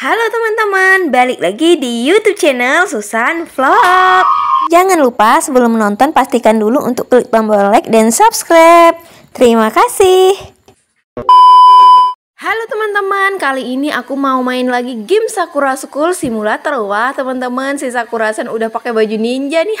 Halo teman-teman, balik lagi di YouTube channel Susan Vlog. Jangan lupa sebelum menonton pastikan dulu untuk klik tombol like dan subscribe. Terima kasih. Halo teman-teman, kali ini aku mau main lagi game Sakura School Simulator Wah teman-teman, si Sakura-san udah pakai baju ninja nih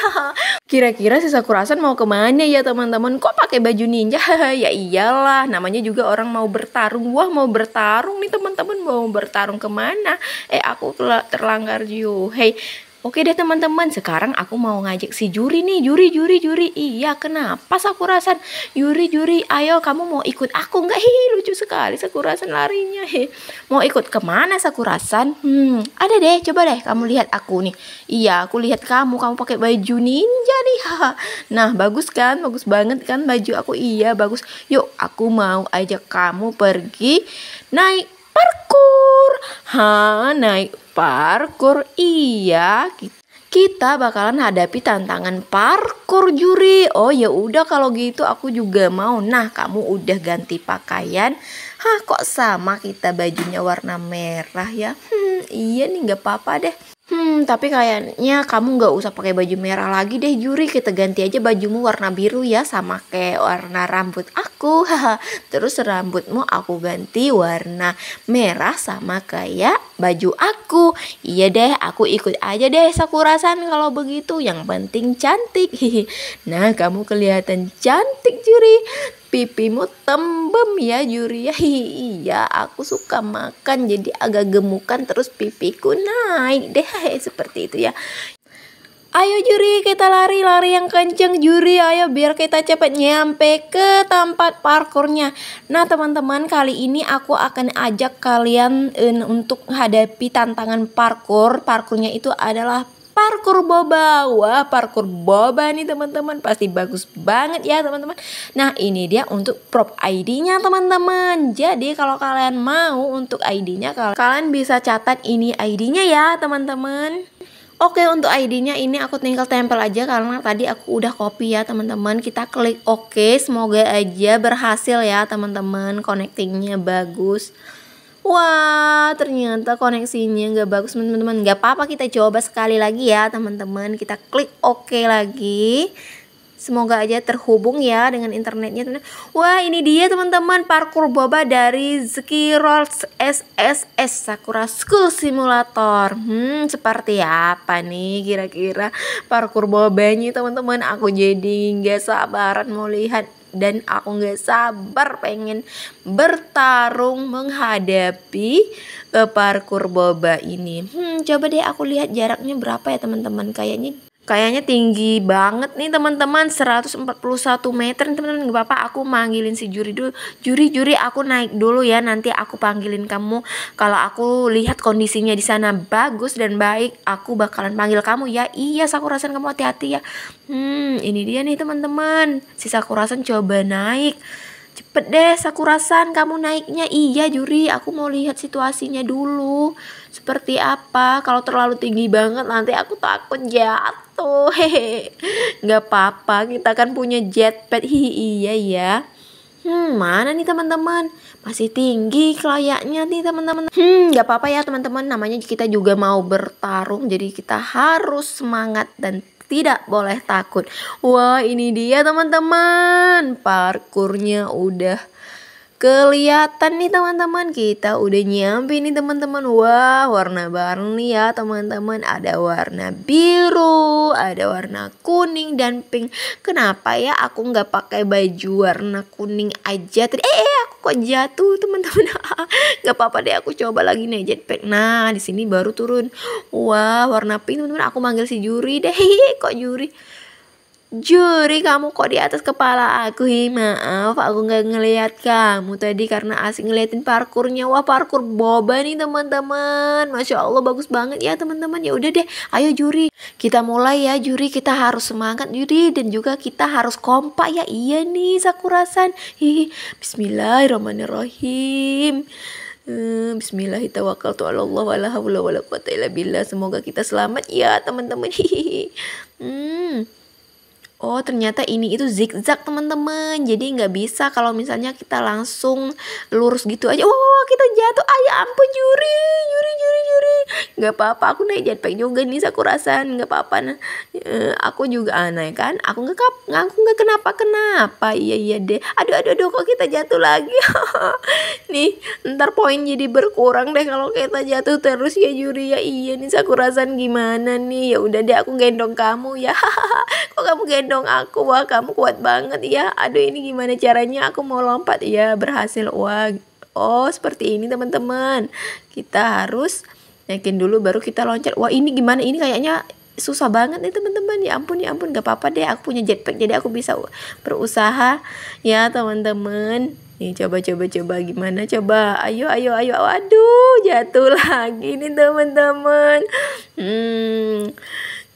Kira-kira si Sakura-san mau kemana ya teman-teman? Kok pakai baju ninja? ya iyalah, namanya juga orang mau bertarung Wah mau bertarung nih teman-teman, mau bertarung kemana? Eh aku terlanggar juga Hei, Oke deh teman-teman, sekarang aku mau ngajak si Juri nih. Juri, Juri, Juri. Iya, kenapa Sakurasan? Juri, Juri, ayo kamu mau ikut aku nggak? Hihi, lucu sekali Sakurasan larinya. Hi. Mau ikut kemana Sakurasan? Hmm, ada deh, coba deh kamu lihat aku nih. Iya, aku lihat kamu. Kamu pakai baju ninja nih. nah, bagus kan? Bagus banget kan baju aku? Iya, bagus. Yuk, aku mau ajak kamu pergi naik parkur. Ha, naik parkur iya kita bakalan hadapi tantangan parkur juri oh ya udah kalau gitu aku juga mau nah kamu udah ganti pakaian Hah kok sama kita bajunya warna merah ya hmm, iya nih nggak apa-apa deh Hmm, tapi kayaknya kamu nggak usah pakai baju merah lagi deh, Juri. Kita ganti aja bajumu warna biru ya, sama kayak warna rambut aku. Terus rambutmu aku ganti warna merah sama kayak baju aku. Iya deh, aku ikut aja deh Sakura-san kalau begitu. Yang penting cantik. nah, kamu kelihatan cantik, Juri pipimu tembem ya juri Juria ya. iya aku suka makan jadi agak gemukan terus pipiku naik deh seperti itu ya Ayo juri kita lari-lari yang kenceng juri ayo biar kita cepat nyampe ke tempat parkurnya Nah teman-teman kali ini aku akan ajak kalian uh, untuk hadapi tantangan parkur Parkurnya itu adalah parkur boba. Wah, parkur boba nih teman-teman. Pasti bagus banget ya teman-teman. Nah, ini dia untuk prop ID-nya teman-teman. Jadi kalau kalian mau untuk ID-nya kalian bisa catat ini ID-nya ya teman-teman. Oke untuk ID-nya ini aku tinggal tempel aja karena tadi aku udah copy ya teman-teman Kita klik oke OK. semoga aja berhasil ya teman-teman connectingnya bagus Wah, ternyata koneksinya nggak bagus teman-teman. Nggak apa-apa kita coba sekali lagi ya teman-teman. Kita klik oke OK lagi. Semoga aja terhubung ya dengan internetnya teman. Wah, ini dia teman-teman parkur boba dari Zeki Rolls SSS Sakura School Simulator. Hmm, seperti apa nih kira-kira parkur bobanya teman-teman? Aku jadi nggak sabaran mau lihat dan aku nggak sabar pengen bertarung menghadapi ke eh, parkur boba ini. Hmm, coba deh aku lihat jaraknya berapa ya teman-teman. Kayaknya Kayaknya tinggi banget nih teman-teman 141 meter nih teman-teman Gak apa-apa aku manggilin si juri dulu Juri-juri aku naik dulu ya Nanti aku panggilin kamu Kalau aku lihat kondisinya di sana bagus dan baik Aku bakalan panggil kamu ya Iya Sakurasan kamu hati-hati ya Hmm ini dia nih teman-teman Si Sakurasan coba naik Cepet deh Sakurasan kamu naiknya. Iya Juri, aku mau lihat situasinya dulu. Seperti apa? Kalau terlalu tinggi banget nanti aku takut jatuh. Hehe. nggak apa-apa, kita kan punya jetpack. Hihi, iya ya. Hmm, mana nih teman-teman? Masih tinggi kelayaknya nih teman-teman. Hmm, nggak apa-apa ya teman-teman. Namanya kita juga mau bertarung, jadi kita harus semangat dan tidak boleh takut. Wah, ini dia teman-teman. Parkurnya udah Kelihatan nih teman-teman, kita udah nyampe nih teman-teman. Wah, warna barni ya teman-teman. Ada warna biru, ada warna kuning dan pink. Kenapa ya aku nggak pakai baju warna kuning aja tadi? Eh, eh aku kok jatuh teman-teman. nggak apa-apa deh, aku coba lagi nih jetpack. Nah, di sini baru turun. Wah, warna pink teman-teman. Aku manggil si Juri deh. kok Juri? Juri kamu kok di atas kepala aku Hi maaf aku nggak ngeliat kamu tadi karena asik ngeliatin parkurnya Wah parkur boba nih teman-teman Masya Allah bagus banget ya teman-teman Ya udah deh ayo Juri Kita mulai ya Juri kita harus semangat Juri Dan juga kita harus kompak ya Iya nih Sakurasan Hihi Bismillahirrahmanirrahim eh, Bismillahirrahmanirrahim Semoga kita selamat ya teman-teman Hihihi Hmm Oh ternyata ini itu zigzag teman-teman Jadi nggak bisa kalau misalnya kita langsung lurus gitu aja Wah oh, oh, oh, kita jatuh ayam ah, ampun juri juri juri juri Nggak apa-apa aku naik jetpack juga nih rasa Nggak apa-apa nah, e, Aku juga aneh kan Aku nggak aku nggak kenapa-kenapa Iya iya deh Aduh aduh aduh kok kita jatuh lagi Nih ntar poin jadi berkurang deh kalau kita jatuh terus ya juri ya Iya nih rasa gimana nih Ya udah deh aku gendong kamu ya Kok kamu gendong dong aku wah kamu kuat banget ya aduh ini gimana caranya aku mau lompat ya berhasil wah oh seperti ini teman-teman kita harus yakin dulu baru kita loncat wah ini gimana ini kayaknya susah banget nih teman-teman ya ampun ya ampun gak apa-apa deh aku punya jetpack jadi aku bisa berusaha ya teman-teman nih coba coba coba gimana coba ayo ayo ayo waduh jatuh lagi nih teman-teman hmm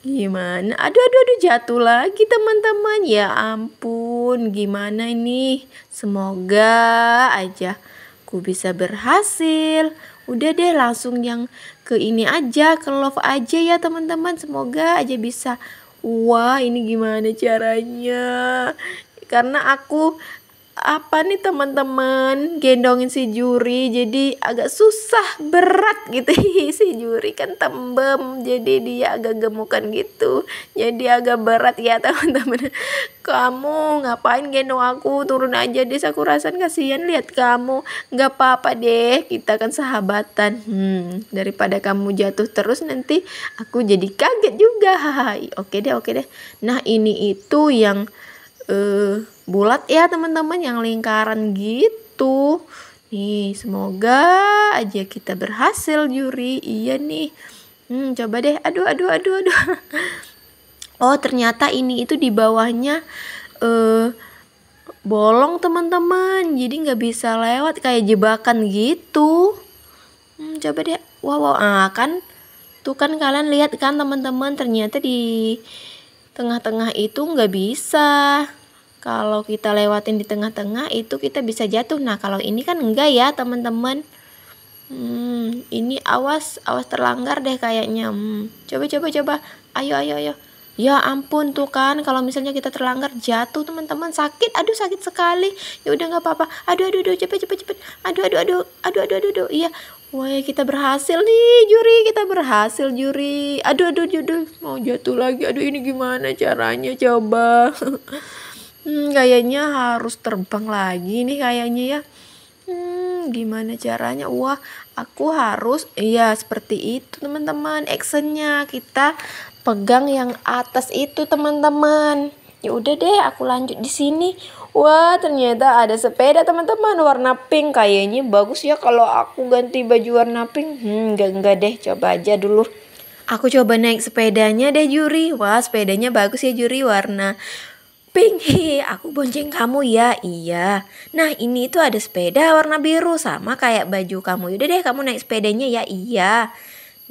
Gimana? Aduh, aduh, aduh, jatuh lagi teman-teman. Ya ampun, gimana ini? Semoga aja aku bisa berhasil. Udah deh, langsung yang ke ini aja, ke love aja ya teman-teman. Semoga aja bisa. Wah, ini gimana caranya? Karena aku apa nih teman-teman gendongin si juri jadi agak susah berat gitu si juri kan tembem jadi dia agak gemukan gitu jadi agak berat ya teman-teman kamu ngapain gendong aku turun aja deh aku rasain kasihan lihat kamu nggak apa-apa deh kita kan sahabatan hmm daripada kamu jatuh terus nanti aku jadi kaget juga oke deh oke deh nah ini itu yang uh, bulat ya teman-teman yang lingkaran gitu nih semoga aja kita berhasil juri iya nih hmm, coba deh aduh aduh aduh aduh oh ternyata ini itu di bawahnya uh, bolong teman-teman jadi nggak bisa lewat kayak jebakan gitu hmm, coba deh wow wow ah kan tuh kan kalian lihat kan teman-teman ternyata di tengah-tengah itu nggak bisa kalau kita lewatin di tengah-tengah itu kita bisa jatuh nah kalau ini kan enggak ya teman-teman hmm, ini awas awas terlanggar deh kayaknya hmm, coba coba coba ayo ayo ayo ya ampun tuh kan kalau misalnya kita terlanggar jatuh teman-teman sakit aduh sakit sekali ya udah nggak apa-apa aduh aduh aduh cepet cepet cepet aduh aduh aduh aduh aduh aduh, aduh. iya Wah kita berhasil nih juri, kita berhasil juri. Aduh, aduh, aduh, mau jatuh lagi. Aduh ini gimana caranya coba. hmm, kayaknya harus terbang lagi nih kayaknya ya. Hmm, gimana caranya? Wah, aku harus, iya seperti itu teman-teman. Actionnya kita pegang yang atas itu teman-teman ya udah deh aku lanjut di sini wah ternyata ada sepeda teman-teman warna pink kayaknya bagus ya kalau aku ganti baju warna pink hmm enggak enggak deh coba aja dulu aku coba naik sepedanya deh Juri wah sepedanya bagus ya Juri warna pink hi aku bonceng kamu ya iya nah ini itu ada sepeda warna biru sama kayak baju kamu udah deh kamu naik sepedanya ya iya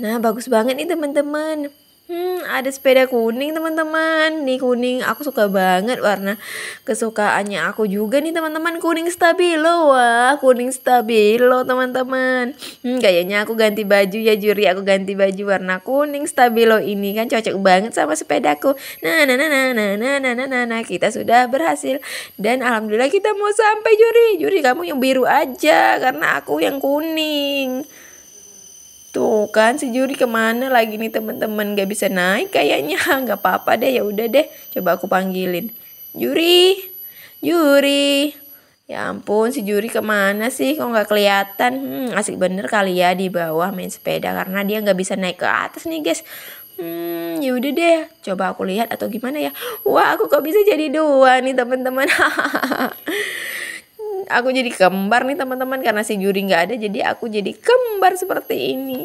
nah bagus banget nih teman-teman Hmm, ada sepeda kuning teman-teman. Nih kuning aku suka banget warna kesukaannya aku juga nih teman-teman kuning stabilo. Wah, kuning stabilo teman-teman. Hmm, kayaknya aku ganti baju ya juri, aku ganti baju warna kuning stabilo ini kan cocok banget sama sepedaku. Nah, nah, nah, nah, nah, nah, nah, nah, nah, nah. kita sudah berhasil dan alhamdulillah kita mau sampai juri. Juri kamu yang biru aja karena aku yang kuning. Tuh gitu kan si juri kemana lagi nih teman-teman gak bisa naik kayaknya nggak apa-apa deh ya udah deh coba aku panggilin juri juri ya ampun si juri kemana sih kok nggak kelihatan hmm, asik bener kali ya di bawah main sepeda karena dia nggak bisa naik ke atas nih guys hmm yaudah deh coba aku lihat atau gimana ya wah aku kok bisa jadi dua nih teman-teman aku jadi kembar nih teman-teman karena si juri nggak ada jadi aku jadi kembar seperti ini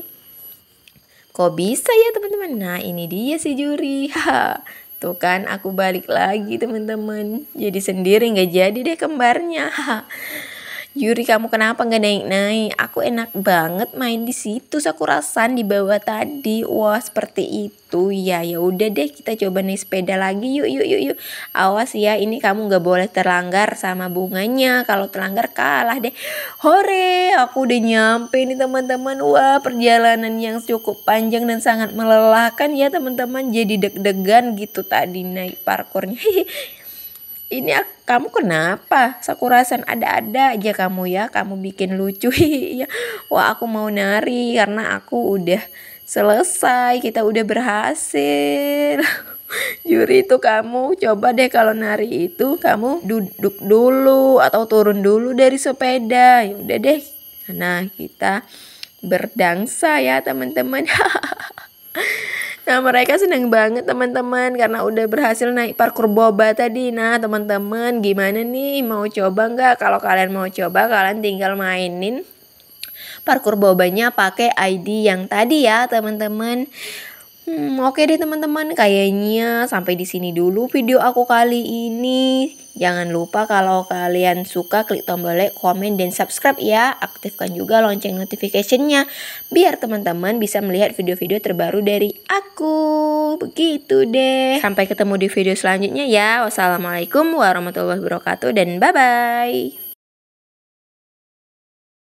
kok bisa ya teman-teman nah ini dia si juri ha tuh kan aku balik lagi teman-teman jadi sendiri nggak jadi deh kembarnya Yuri kamu kenapa nggak naik-naik? Aku enak banget main di situ. Aku rasan di bawah tadi. Wah seperti itu ya. Ya udah deh kita coba naik sepeda lagi. Yuk yuk yuk yuk. Awas ya ini kamu nggak boleh terlanggar sama bunganya. Kalau terlanggar kalah deh. Hore aku udah nyampe nih teman-teman. Wah perjalanan yang cukup panjang dan sangat melelahkan ya teman-teman. Jadi deg-degan gitu tadi naik parkurnya. ini kamu kenapa sakurasan ada-ada aja kamu ya kamu bikin lucu ya wah aku mau nari karena aku udah selesai kita udah berhasil juri itu kamu coba deh kalau nari itu kamu duduk dulu atau turun dulu dari sepeda ya udah deh nah kita berdansa ya teman-teman Nah mereka seneng banget teman-teman karena udah berhasil naik parkur boba tadi. Nah teman-teman gimana nih mau coba nggak? Kalau kalian mau coba kalian tinggal mainin parkur bobanya pakai ID yang tadi ya teman-teman. Hmm, oke okay deh teman-teman, kayaknya sampai di sini dulu video aku kali ini. Jangan lupa kalau kalian suka klik tombol like, komen, dan subscribe ya. Aktifkan juga lonceng notificationnya biar teman-teman bisa melihat video-video terbaru dari aku. Begitu deh. Sampai ketemu di video selanjutnya ya. Wassalamualaikum warahmatullahi wabarakatuh dan bye-bye.